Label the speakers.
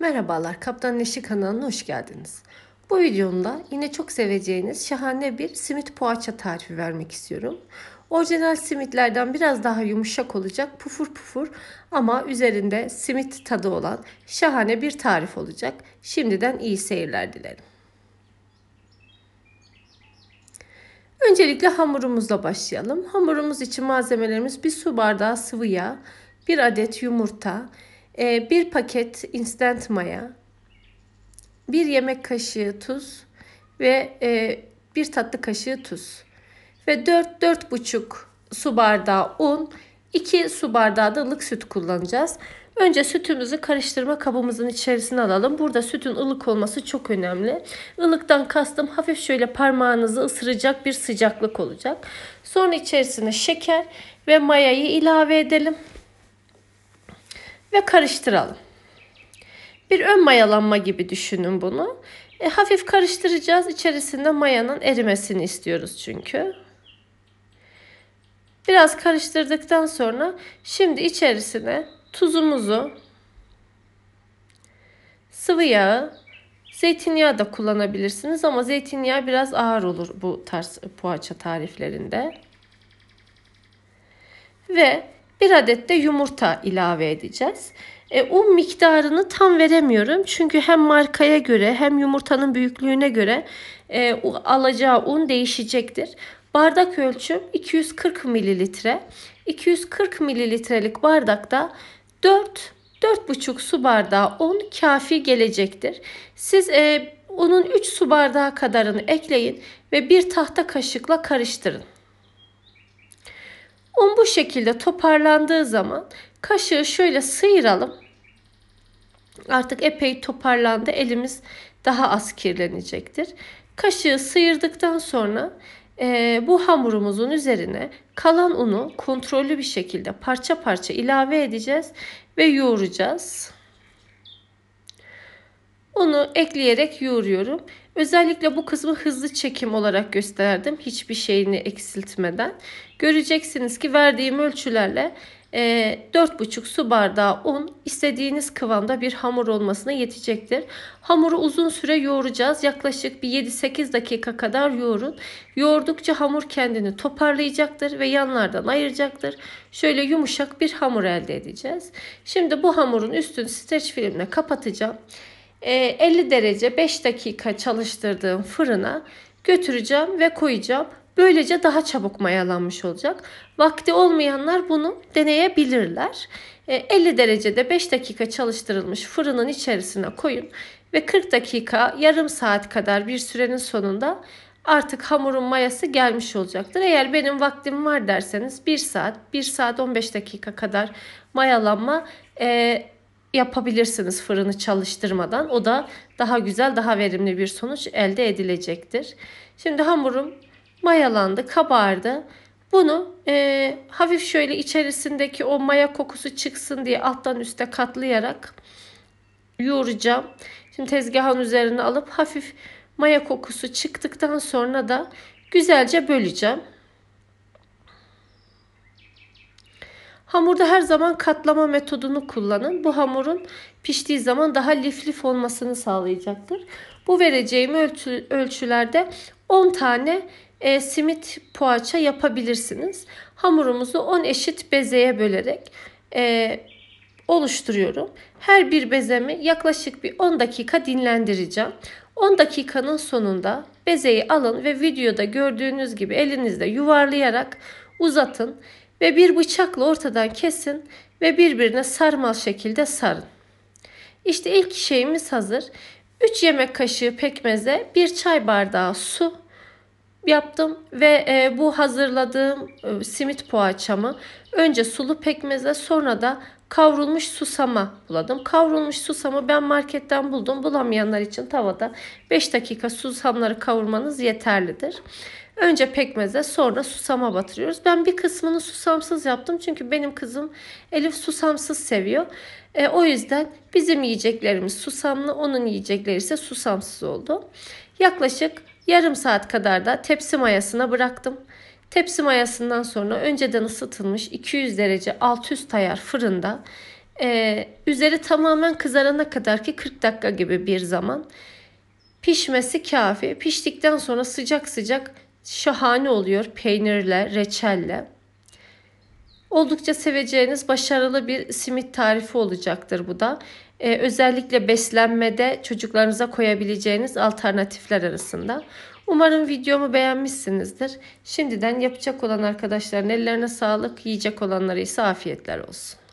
Speaker 1: Merhabalar, Kaptan Neşi kanalına hoş geldiniz. Bu videomda yine çok seveceğiniz şahane bir simit poğaça tarifi vermek istiyorum. Orijinal simitlerden biraz daha yumuşak olacak, pufur pufur ama üzerinde simit tadı olan şahane bir tarif olacak. Şimdiden iyi seyirler dilerim. Öncelikle hamurumuzla başlayalım. Hamurumuz için malzemelerimiz bir su bardağı sıvı yağ, bir adet yumurta, ee, bir paket instant maya, bir yemek kaşığı tuz ve e, bir tatlı kaşığı tuz ve 4-4,5 su bardağı un, 2 su bardağı da ılık süt kullanacağız. Önce sütümüzü karıştırma kabımızın içerisine alalım. Burada sütün ılık olması çok önemli. Ilıktan kastım hafif şöyle parmağınızı ısıracak bir sıcaklık olacak. Sonra içerisine şeker ve mayayı ilave edelim ve karıştıralım. Bir ön mayalanma gibi düşünün bunu. E, hafif karıştıracağız. İçerisinde mayanın erimesini istiyoruz çünkü. Biraz karıştırdıktan sonra şimdi içerisine tuzumuzu, sıvı yağı, zeytinyağı da kullanabilirsiniz ama zeytinyağı biraz ağır olur bu tarz poğaça tariflerinde. Ve bir adet de yumurta ilave edeceğiz. E, un miktarını tam veremiyorum çünkü hem markaya göre hem yumurtanın büyüklüğüne göre e, alacağı un değişecektir. Bardak ölçüm 240 mililitre. 240 mililitrelik bardakta 4 4,5 su bardağı un kafi gelecektir. Siz e, unun 3 su bardağı kadarını ekleyin ve bir tahta kaşıkla karıştırın. Bu şekilde toparlandığı zaman kaşığı şöyle sıyıralım. Artık epey toparlandı. Elimiz daha az kirlenecektir. Kaşığı sıyırdıktan sonra e, bu hamurumuzun üzerine kalan unu kontrollü bir şekilde parça parça ilave edeceğiz ve yoğuracağız. Onu ekleyerek yoğuruyorum. Özellikle bu kısmı hızlı çekim olarak gösterdim. Hiçbir şeyini eksiltmeden. Göreceksiniz ki verdiğim ölçülerle 4,5 e, su bardağı un istediğiniz kıvamda bir hamur olmasına yetecektir. Hamuru uzun süre yoğuracağız. Yaklaşık bir 7-8 dakika kadar yoğurun. Yoğurdukça hamur kendini toparlayacaktır ve yanlardan ayıracaktır. Şöyle yumuşak bir hamur elde edeceğiz. Şimdi bu hamurun üstünü streç filmle kapatacağım. 50 ee, derece 5 dakika çalıştırdığım fırına götüreceğim ve koyacağım. Böylece daha çabuk mayalanmış olacak. Vakti olmayanlar bunu deneyebilirler. 50 ee, derecede 5 dakika çalıştırılmış fırının içerisine koyun ve 40 dakika yarım saat kadar bir sürenin sonunda artık hamurun mayası gelmiş olacaktır. Eğer benim vaktim var derseniz 1 saat, 1 saat 15 dakika kadar mayalanma ee, yapabilirsiniz fırını çalıştırmadan. O da daha güzel, daha verimli bir sonuç elde edilecektir. Şimdi hamurum mayalandı, kabardı. Bunu e, hafif şöyle içerisindeki o maya kokusu çıksın diye alttan üste katlayarak yoğuracağım. Şimdi tezgahın üzerine alıp hafif maya kokusu çıktıktan sonra da güzelce böleceğim. Hamurda her zaman katlama metodunu kullanın. Bu hamurun piştiği zaman daha lif lif olmasını sağlayacaktır. Bu vereceğim ölçü, ölçülerde 10 tane e, simit poğaça yapabilirsiniz. Hamurumuzu 10 eşit bezeye bölerek e, oluşturuyorum. Her bir bezemi yaklaşık bir 10 dakika dinlendireceğim. 10 dakikanın sonunda bezeyi alın ve videoda gördüğünüz gibi elinizle yuvarlayarak uzatın ve bir bıçakla ortadan kesin ve birbirine sarmal şekilde sarın. İşte ilk şeyimiz hazır. 3 yemek kaşığı pekmeze 1 çay bardağı su yaptım ve e, bu hazırladığım e, simit poğaçamı önce sulu pekmeze sonra da kavrulmuş susama buladım. Kavrulmuş susamı ben marketten buldum. Bulamayanlar için tavada 5 dakika susamları kavurmanız yeterlidir. Önce pekmeze sonra susama batırıyoruz. Ben bir kısmını susamsız yaptım çünkü benim kızım Elif susamsız seviyor. E, o yüzden bizim yiyeceklerimiz susamlı, onun yiyecekleri ise susamsız oldu. Yaklaşık yarım saat kadar da tepsi mayasına bıraktım. Tepsi mayasından sonra önceden ısıtılmış 200 derece alt üst ayar fırında e, üzeri tamamen kızarana kadar ki 40 dakika gibi bir zaman pişmesi kafi. Piştikten sonra sıcak sıcak Şahane oluyor peynirle, reçelle. Oldukça seveceğiniz başarılı bir simit tarifi olacaktır bu da. Ee, özellikle beslenmede çocuklarınıza koyabileceğiniz alternatifler arasında. Umarım videomu beğenmişsinizdir. Şimdiden yapacak olan arkadaşların ellerine sağlık, yiyecek olanlara ise afiyetler olsun.